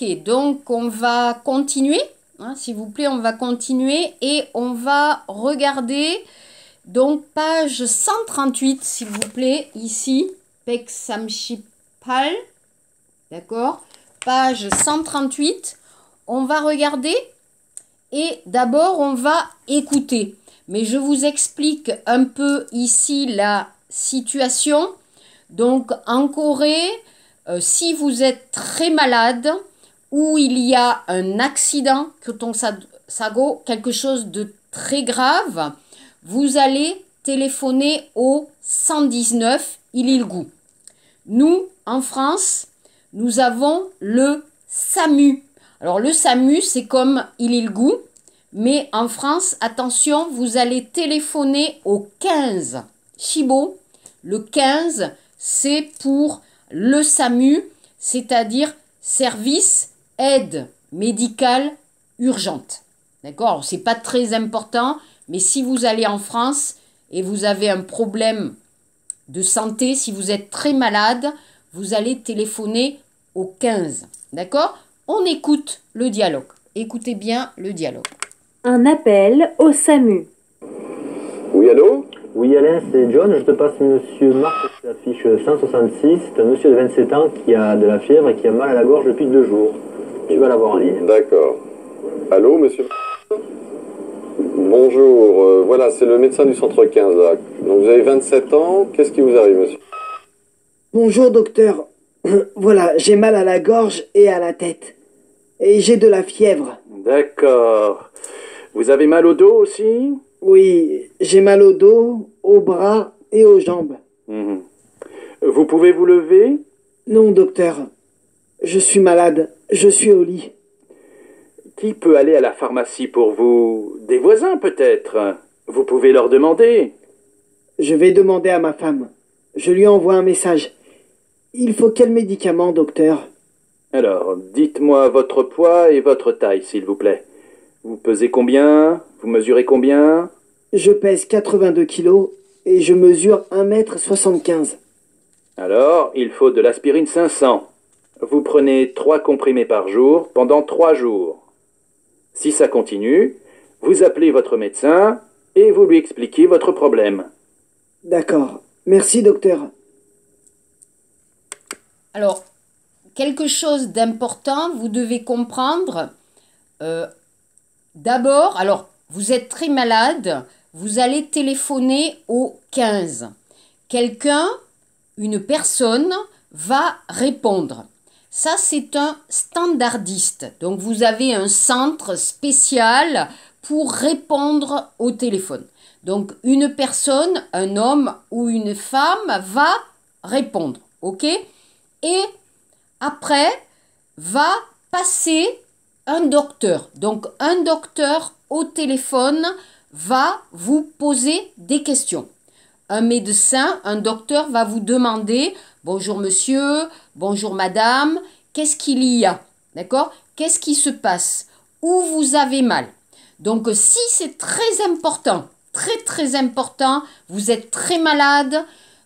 Ok, donc on va continuer, hein, s'il vous plaît, on va continuer et on va regarder donc page 138, s'il vous plaît, ici, Pek d'accord Page 138, on va regarder et d'abord on va écouter. Mais je vous explique un peu ici la situation. Donc en Corée, euh, si vous êtes très malade, où il y a un accident, que ton sago, quelque chose de très grave, vous allez téléphoner au 119, il Nous, en France, nous avons le SAMU. Alors le SAMU, c'est comme il mais en France, attention, vous allez téléphoner au 15. Chibo, le 15, c'est pour le SAMU, c'est-à-dire service aide médicale urgente. D'accord C'est pas très important, mais si vous allez en France et vous avez un problème de santé, si vous êtes très malade, vous allez téléphoner au 15. D'accord On écoute le dialogue. Écoutez bien le dialogue. Un appel au SAMU. Oui, allô Oui, Alain, c'est John. Je te passe monsieur Marc 166. C'est un monsieur de 27 ans qui a de la fièvre et qui a mal à la gorge depuis deux jours. Il va l'avoir en ligne. D'accord. Allô, monsieur Bonjour, euh, voilà, c'est le médecin du centre 15. Là. Donc vous avez 27 ans, qu'est-ce qui vous arrive, monsieur Bonjour, docteur. voilà, j'ai mal à la gorge et à la tête. Et j'ai de la fièvre. D'accord. Vous avez mal au dos aussi Oui, j'ai mal au dos, aux bras et aux jambes. Mhm. Vous pouvez vous lever Non, docteur. Je suis malade. Je suis au lit. Qui peut aller à la pharmacie pour vous Des voisins peut-être Vous pouvez leur demander. Je vais demander à ma femme. Je lui envoie un message. Il faut quel médicament, docteur Alors, dites-moi votre poids et votre taille, s'il vous plaît. Vous pesez combien Vous mesurez combien Je pèse 82 kilos et je mesure 1m75. Alors, il faut de l'aspirine 500 vous prenez 3 comprimés par jour pendant 3 jours. Si ça continue, vous appelez votre médecin et vous lui expliquez votre problème. D'accord. Merci, docteur. Alors, quelque chose d'important, vous devez comprendre. Euh, d'abord, alors, vous êtes très malade, vous allez téléphoner au 15. Quelqu'un, une personne, va répondre. Ça, c'est un standardiste. Donc, vous avez un centre spécial pour répondre au téléphone. Donc, une personne, un homme ou une femme va répondre. OK Et après, va passer un docteur. Donc, un docteur au téléphone va vous poser des questions. Un médecin, un docteur va vous demander Bonjour monsieur, Bonjour madame, qu'est-ce qu'il y a D'accord Qu'est-ce qui se passe Où vous avez mal Donc si c'est très important, très très important, vous êtes très malade,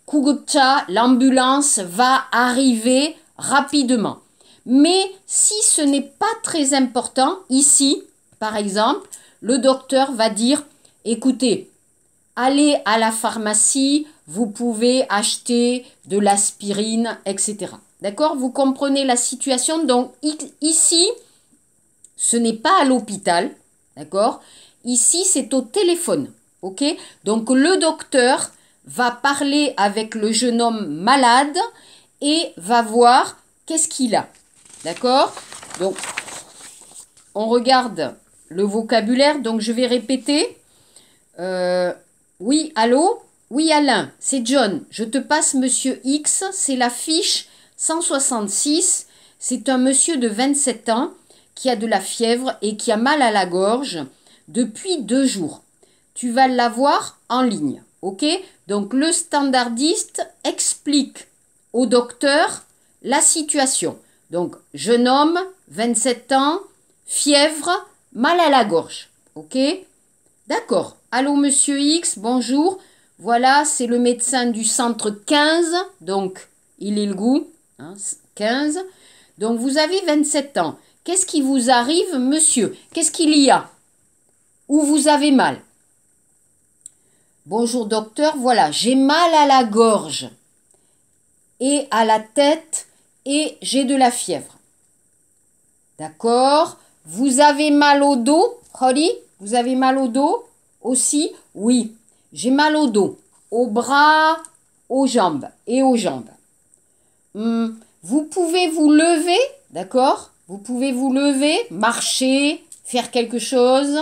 Kugokcha, l'ambulance va arriver rapidement. Mais si ce n'est pas très important, ici, par exemple, le docteur va dire, écoutez, allez à la pharmacie, vous pouvez acheter de l'aspirine, etc. D'accord Vous comprenez la situation. Donc ici, ce n'est pas à l'hôpital. D'accord Ici, c'est au téléphone. OK Donc le docteur va parler avec le jeune homme malade et va voir qu'est-ce qu'il a. D'accord Donc on regarde le vocabulaire. Donc je vais répéter. Euh, oui, allô Oui, Alain, c'est John. Je te passe Monsieur X. C'est la fiche 166, c'est un monsieur de 27 ans qui a de la fièvre et qui a mal à la gorge depuis deux jours. Tu vas l'avoir en ligne, ok Donc le standardiste explique au docteur la situation. Donc jeune homme, 27 ans, fièvre, mal à la gorge, ok D'accord. Allô monsieur X, bonjour. Voilà, c'est le médecin du centre 15, donc il est le goût. 15. Hein, Donc vous avez 27 ans. Qu'est-ce qui vous arrive, monsieur Qu'est-ce qu'il y a Où vous avez mal Bonjour docteur, voilà, j'ai mal à la gorge et à la tête et j'ai de la fièvre. D'accord Vous avez mal au dos, Holly Vous avez mal au dos aussi Oui, j'ai mal au dos, aux bras, aux jambes et aux jambes. Hmm. vous pouvez vous lever, d'accord Vous pouvez vous lever, marcher, faire quelque chose.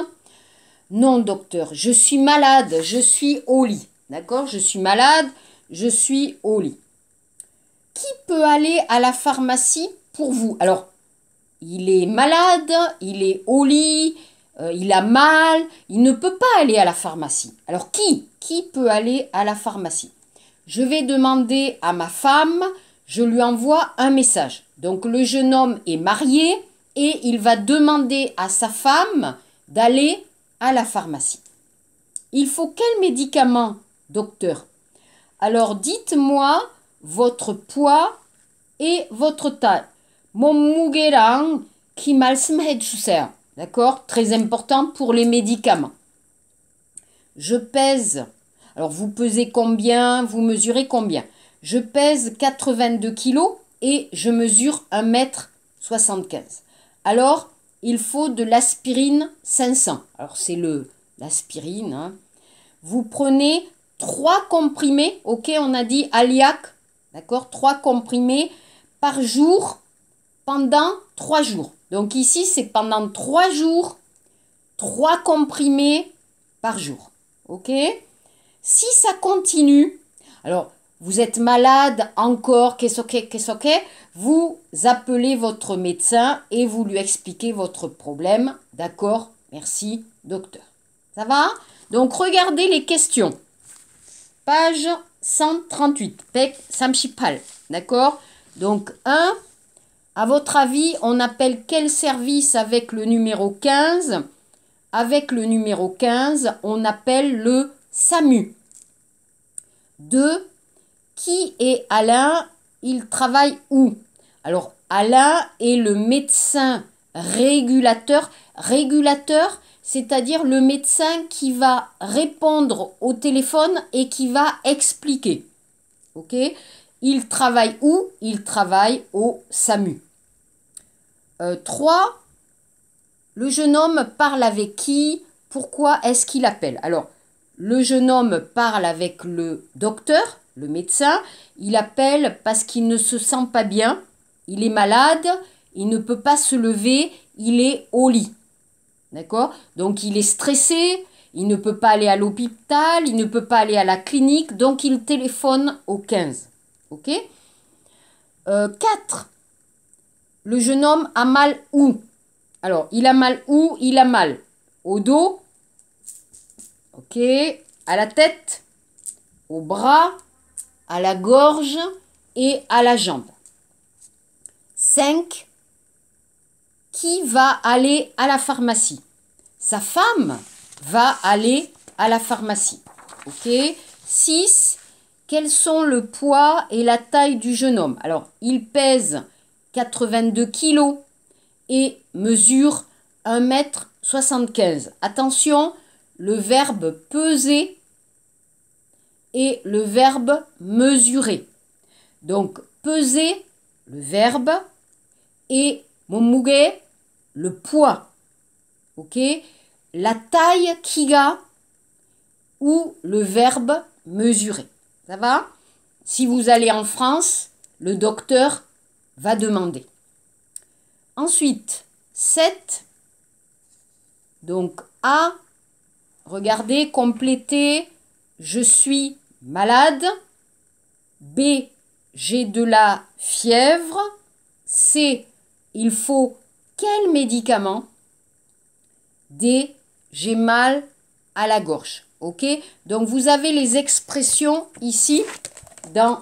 Non, docteur, je suis malade, je suis au lit. D'accord Je suis malade, je suis au lit. Qui peut aller à la pharmacie pour vous Alors, il est malade, il est au lit, euh, il a mal, il ne peut pas aller à la pharmacie. Alors, qui Qui peut aller à la pharmacie Je vais demander à ma femme je lui envoie un message. Donc le jeune homme est marié et il va demander à sa femme d'aller à la pharmacie. Il faut quel médicament, docteur Alors dites-moi votre poids et votre taille. Mon mugeran qui D'accord Très important pour les médicaments. Je pèse. Alors vous pesez combien Vous mesurez combien je pèse 82 kg et je mesure 1m75. Alors, il faut de l'aspirine 500. Alors, c'est le l'aspirine. Hein. Vous prenez 3 comprimés, ok, on a dit aliac, d'accord 3 comprimés par jour pendant 3 jours. Donc ici, c'est pendant 3 jours, 3 comprimés par jour. OK Si ça continue, alors vous êtes malade encore, qu'est-ce que, quest vous appelez votre médecin et vous lui expliquez votre problème. D'accord Merci, docteur. Ça va Donc, regardez les questions. Page 138, PEC Samchipal. D'accord Donc, 1. À votre avis, on appelle quel service avec le numéro 15 Avec le numéro 15, on appelle le SAMU. 2. Qui est Alain Il travaille où Alors, Alain est le médecin régulateur. Régulateur, c'est-à-dire le médecin qui va répondre au téléphone et qui va expliquer. OK Il travaille où Il travaille au SAMU. 3. Euh, le jeune homme parle avec qui Pourquoi est-ce qu'il appelle Alors, le jeune homme parle avec le docteur le médecin, il appelle parce qu'il ne se sent pas bien, il est malade, il ne peut pas se lever, il est au lit. D'accord Donc il est stressé, il ne peut pas aller à l'hôpital, il ne peut pas aller à la clinique, donc il téléphone au 15. Ok 4. Euh, le jeune homme a mal où Alors, il a mal où Il a mal au dos, ok, à la tête, au bras, à la gorge et à la jambe. 5. Qui va aller à la pharmacie Sa femme va aller à la pharmacie. Ok 6. Quels sont le poids et la taille du jeune homme Alors, il pèse 82 kilos et mesure 1 mètre. 75 Attention, le verbe peser et le verbe mesurer. Donc, peser, le verbe, et mon mouguet le poids. Ok La taille kiga ou le verbe mesurer. Ça va Si vous allez en France, le docteur va demander. Ensuite, 7. Donc, A, regardez, complétez, je suis malade. B. J'ai de la fièvre. C. Il faut quel médicament D. J'ai mal à la gorge. OK Donc vous avez les expressions ici dans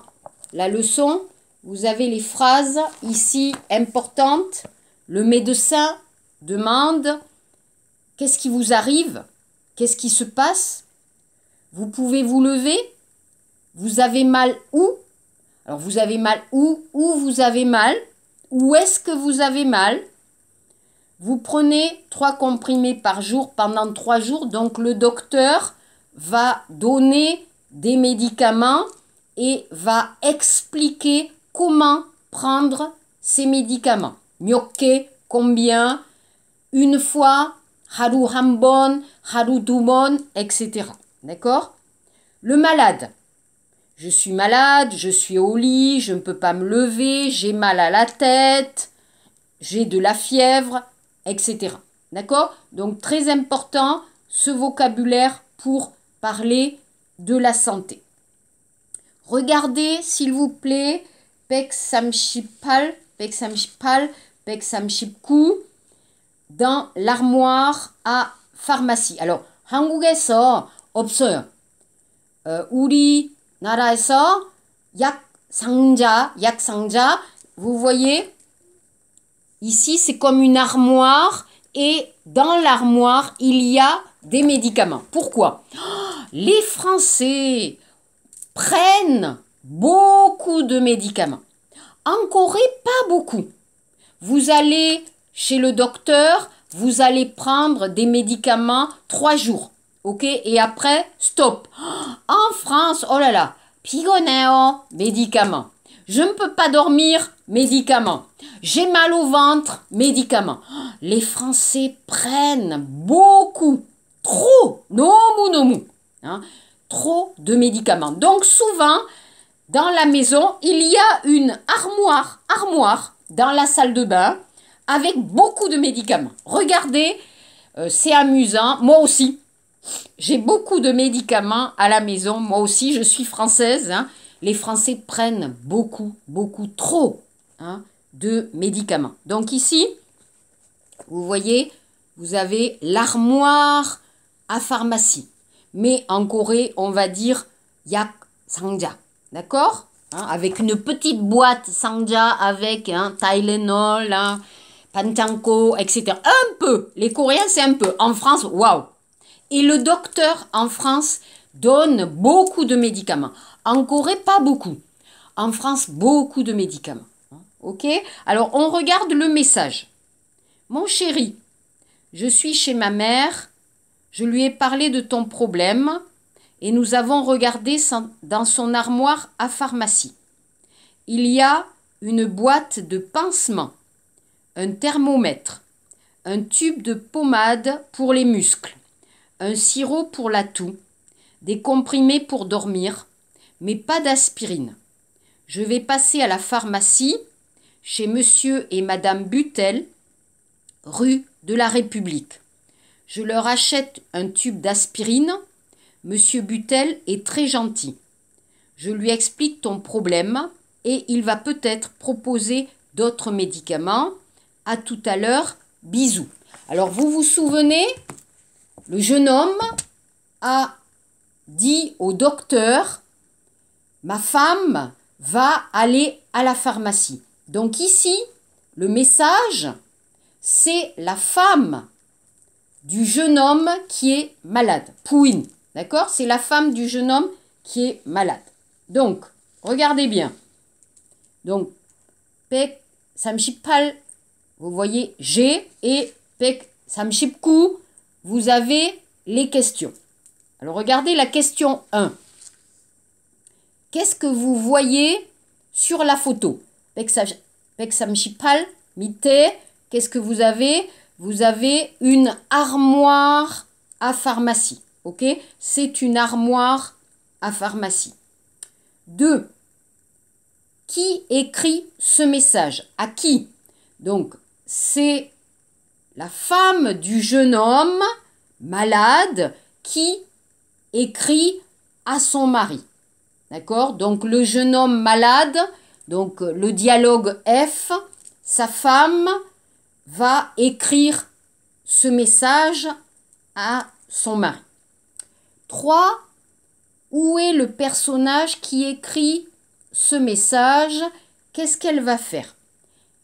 la leçon. Vous avez les phrases ici importantes. Le médecin demande qu'est-ce qui vous arrive Qu'est-ce qui se passe Vous pouvez vous lever vous avez mal où Alors vous avez mal où Où vous avez mal Où est-ce que vous avez mal Vous prenez trois comprimés par jour pendant trois jours. Donc le docteur va donner des médicaments et va expliquer comment prendre ces médicaments. Mioke combien Une fois Haru Hambon, Haru Dumon, etc. D'accord Le malade, je suis malade, je suis au lit, je ne peux pas me lever, j'ai mal à la tête, j'ai de la fièvre, etc. D'accord Donc très important ce vocabulaire pour parler de la santé. Regardez s'il vous plaît Peksamshipal, Peksamshipal, Peksamshipku dans l'armoire à pharmacie. Alors, 한국에서 없어요. ouli ça, Vous voyez, ici c'est comme une armoire et dans l'armoire il y a des médicaments. Pourquoi Les Français prennent beaucoup de médicaments. En Corée, pas beaucoup. Vous allez chez le docteur, vous allez prendre des médicaments trois jours. Ok Et après, stop. En France, oh là là, pigoneo, oh, médicaments Je ne peux pas dormir, médicaments J'ai mal au ventre, médicaments Les Français prennent beaucoup, trop, non non, hein, trop de médicaments. Donc souvent, dans la maison, il y a une armoire, armoire dans la salle de bain avec beaucoup de médicaments. Regardez, euh, c'est amusant. Moi aussi, j'ai beaucoup de médicaments à la maison. Moi aussi, je suis française. Hein. Les Français prennent beaucoup, beaucoup trop hein, de médicaments. Donc ici, vous voyez, vous avez l'armoire à pharmacie. Mais en Corée, on va dire yak sangja. D'accord hein? Avec une petite boîte sangja avec un Tylenol, Pantanko, etc. Un peu. Les Coréens, c'est un peu. En France, waouh et le docteur en France donne beaucoup de médicaments. En Corée, pas beaucoup. En France, beaucoup de médicaments. Ok Alors, on regarde le message. Mon chéri, je suis chez ma mère. Je lui ai parlé de ton problème et nous avons regardé dans son armoire à pharmacie. Il y a une boîte de pansement, un thermomètre, un tube de pommade pour les muscles, un sirop pour la toux, des comprimés pour dormir, mais pas d'aspirine. Je vais passer à la pharmacie chez monsieur et madame Butel, rue de la République. Je leur achète un tube d'aspirine. Monsieur Butel est très gentil. Je lui explique ton problème et il va peut-être proposer d'autres médicaments. À tout à l'heure, bisous. Alors vous vous souvenez le jeune homme a dit au docteur, ma femme va aller à la pharmacie. Donc ici, le message, c'est la femme du jeune homme qui est malade. Pouine, d'accord C'est la femme du jeune homme qui est malade. Donc, regardez bien. Donc, pek samshipal, vous voyez, j'ai, et pek samshipku, vous avez les questions. Alors regardez la question 1. Qu'est-ce que vous voyez sur la photo qu'est-ce que vous avez Vous avez une armoire à pharmacie. Ok C'est une armoire à pharmacie. 2. Qui écrit ce message À qui Donc, c'est la femme du jeune homme malade qui écrit à son mari. D'accord Donc le jeune homme malade, donc le dialogue F, sa femme va écrire ce message à son mari. 3. Où est le personnage qui écrit ce message Qu'est-ce qu'elle va faire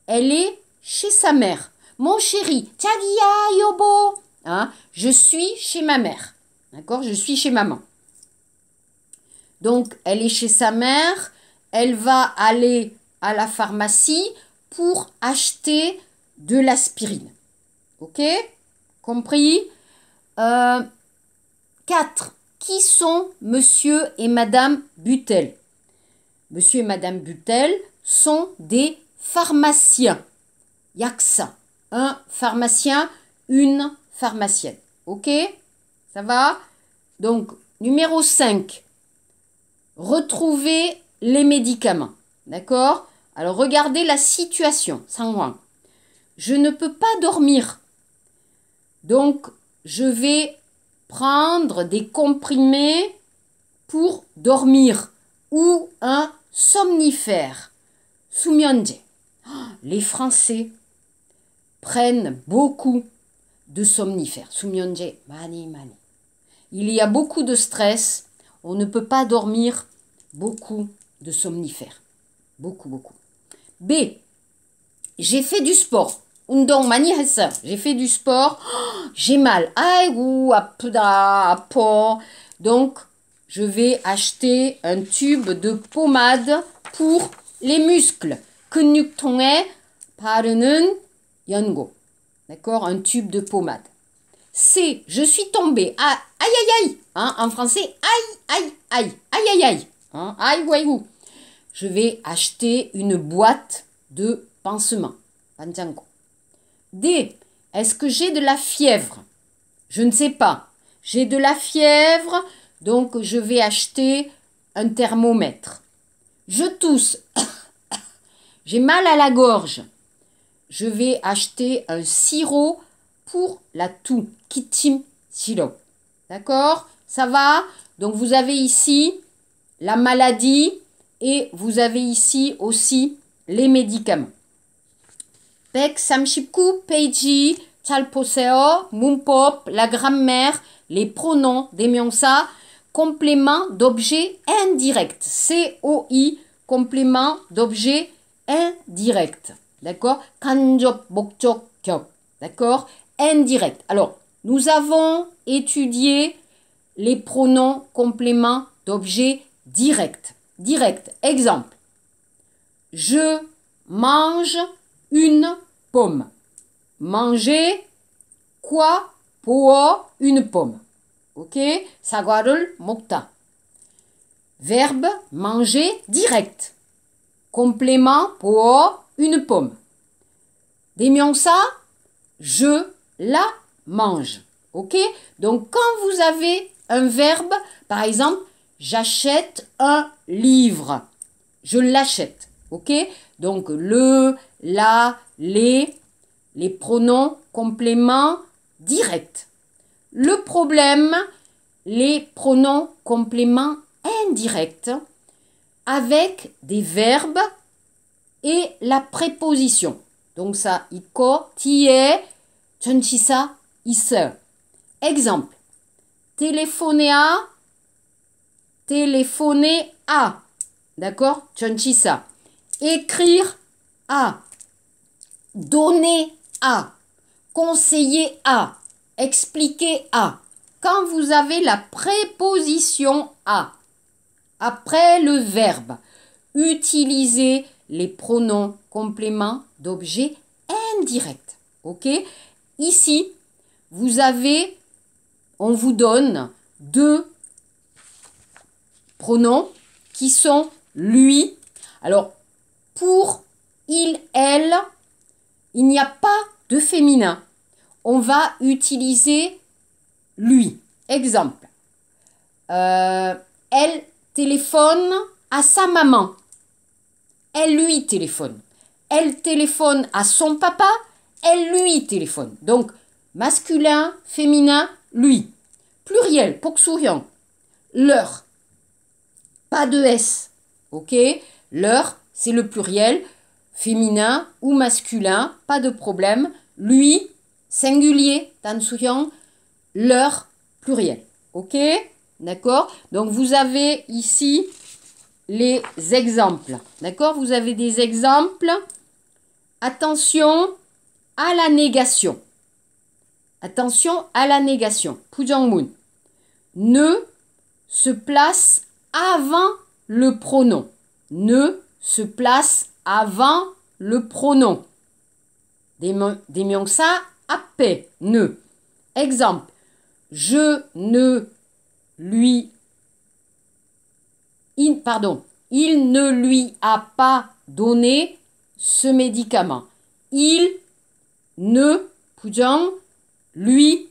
Elle est chez sa mère. Mon chéri, tchadia, yobo. Hein, je suis chez ma mère. D'accord Je suis chez maman. Donc, elle est chez sa mère. Elle va aller à la pharmacie pour acheter de l'aspirine. Ok Compris euh, Quatre, Qui sont monsieur et madame Butel Monsieur et madame Butel sont des pharmaciens. Ya ça un pharmacien, une pharmacienne. OK Ça va Donc, numéro 5, retrouver les médicaments. D'accord Alors, regardez la situation. moi. Je ne peux pas dormir. Donc, je vais prendre des comprimés pour dormir ou un somnifère. Soumyonje. Oh, les Français, prennent beaucoup de somnifères. mani mani. Il y a beaucoup de stress. On ne peut pas dormir beaucoup de somnifères. Beaucoup, beaucoup. B. J'ai fait du sport. J'ai fait du sport. J'ai mal. apda Donc, je vais acheter un tube de pommade pour les muscles. 근육통에 parunun Yango. D'accord Un tube de pommade. C, je suis tombé à aïe aïe aïe. Hein, en français, aïe aïe aïe. Aïe aïe aïe. Hein, aïe aïe Je vais acheter une boîte de pansement. D. Est-ce que j'ai de la fièvre Je ne sais pas. J'ai de la fièvre, donc je vais acheter un thermomètre. Je tousse. j'ai mal à la gorge je vais acheter un sirop pour la toux. Kitim sirop. D'accord Ça va Donc vous avez ici la maladie et vous avez ici aussi les médicaments. Pek samshipku, peiji, chalposeo mumpop la grammaire, les pronoms des complément d'objet indirect. i complément d'objet indirect. D'accord D'accord Indirect. Alors, nous avons étudié les pronoms compléments d'objet direct Direct. Exemple. Je mange une pomme. Manger quoi pour une pomme. Ok Sagarul mokta. Verbe manger direct. Complément pour une pomme. Démions ça, je la mange. OK Donc quand vous avez un verbe, par exemple, j'achète un livre. Je l'achète. OK Donc le, la, les, les pronoms compléments directs. Le problème, les pronoms compléments indirects avec des verbes et la préposition. Donc ça, est, 뒤에 il Exemple. Téléphoner à téléphoner à. D'accord ça. Écrire à. Donner à. Conseiller à. Expliquer à. Quand vous avez la préposition à, après le verbe, utilisez les pronoms compléments d'objets indirects. OK Ici, vous avez, on vous donne deux pronoms qui sont lui. Alors, pour il, elle, il n'y a pas de féminin. On va utiliser lui. Exemple. Euh, elle téléphone à sa maman elle lui téléphone. Elle téléphone à son papa, elle lui téléphone. Donc, masculin, féminin, lui. Pluriel, souriant leur. Pas de S. OK Leur, c'est le pluriel. Féminin ou masculin, pas de problème. Lui, singulier, souriant leur, pluriel. OK D'accord Donc vous avez ici les exemples. D'accord Vous avez des exemples. Attention à la négation. Attention à la négation. Pujangmun. Ne se place avant le pronom. Ne se place avant le pronom. ça à paix. Ne. Exemple. Je ne lui il, pardon, il ne lui a pas donné ce médicament. Il ne, Pujang, lui,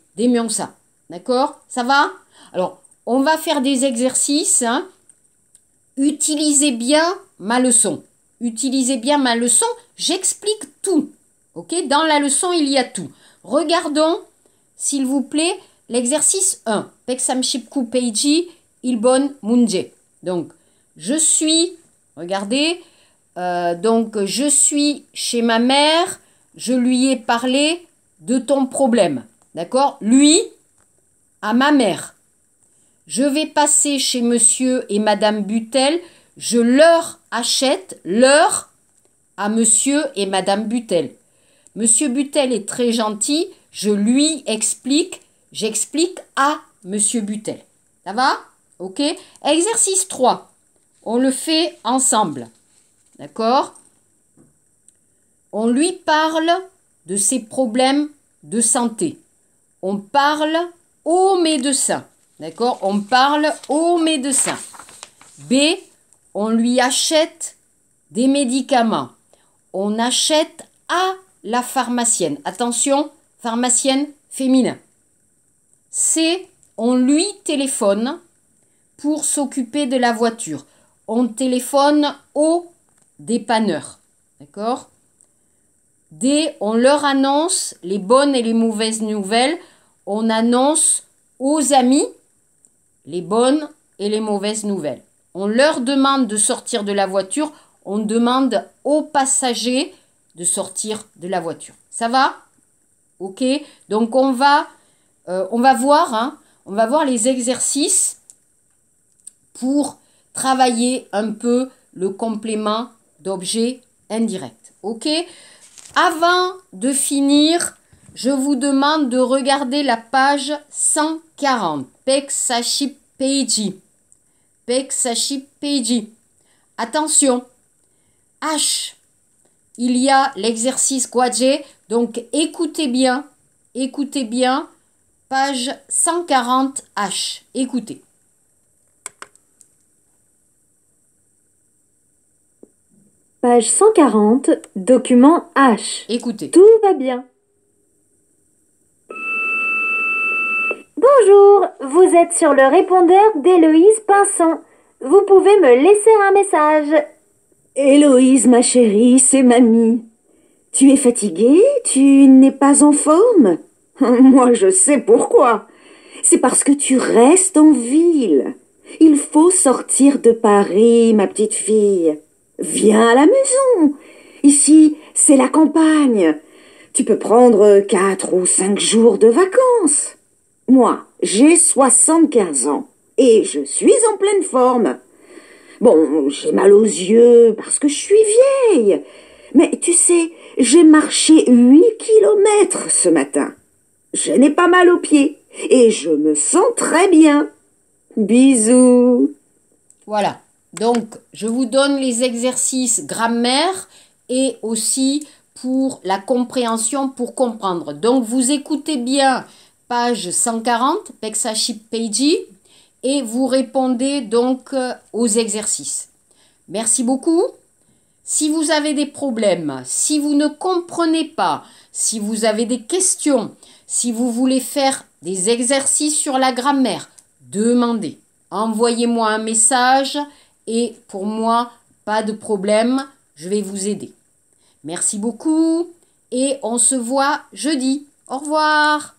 ça. D'accord Ça va Alors, on va faire des exercices. Hein. Utilisez bien ma leçon. Utilisez bien ma leçon. J'explique tout. OK Dans la leçon, il y a tout. Regardons, s'il vous plaît, l'exercice 1. Peksam Peiji Ilbon Munje. Donc, je suis, regardez, euh, donc je suis chez ma mère, je lui ai parlé de ton problème. D'accord Lui à ma mère. Je vais passer chez monsieur et madame Butel, je leur achète leur à monsieur et madame Butel. Monsieur Butel est très gentil, je lui explique, j'explique à monsieur Butel. Ça va OK Exercice 3. On le fait ensemble. D'accord On lui parle de ses problèmes de santé. On parle au médecin. D'accord On parle au médecin. B, on lui achète des médicaments. On achète à la pharmacienne. Attention, pharmacienne féminin. C, on lui téléphone pour s'occuper de la voiture on téléphone aux dépanneurs. D'accord Dès on leur annonce les bonnes et les mauvaises nouvelles, on annonce aux amis les bonnes et les mauvaises nouvelles. On leur demande de sortir de la voiture, on demande aux passagers de sortir de la voiture. Ça va Ok Donc on va, euh, on va voir, hein, on va voir les exercices pour travailler un peu le complément d'objet indirect. OK Avant de finir, je vous demande de regarder la page 140. page Peiji. SACHI, Attention. H. Il y a l'exercice Quadje. Donc écoutez bien. Écoutez bien. Page 140 H. Écoutez. Page 140, document H. Écoutez. Tout va bien. Bonjour, vous êtes sur le répondeur d'Héloïse Pinson. Vous pouvez me laisser un message. Héloïse, ma chérie, c'est mamie. Tu es fatiguée Tu n'es pas en forme Moi, je sais pourquoi. C'est parce que tu restes en ville. Il faut sortir de Paris, ma petite fille. Viens à la maison. Ici, c'est la campagne. Tu peux prendre quatre ou cinq jours de vacances. Moi, j'ai 75 ans et je suis en pleine forme. Bon, j'ai mal aux yeux parce que je suis vieille. Mais tu sais, j'ai marché huit kilomètres ce matin. Je n'ai pas mal aux pieds et je me sens très bien. Bisous. Voilà. Donc, je vous donne les exercices grammaire et aussi pour la compréhension, pour comprendre. Donc, vous écoutez bien page 140, Pexaship Pagey, et vous répondez donc euh, aux exercices. Merci beaucoup. Si vous avez des problèmes, si vous ne comprenez pas, si vous avez des questions, si vous voulez faire des exercices sur la grammaire, demandez. Envoyez-moi un message et pour moi, pas de problème, je vais vous aider. Merci beaucoup et on se voit jeudi. Au revoir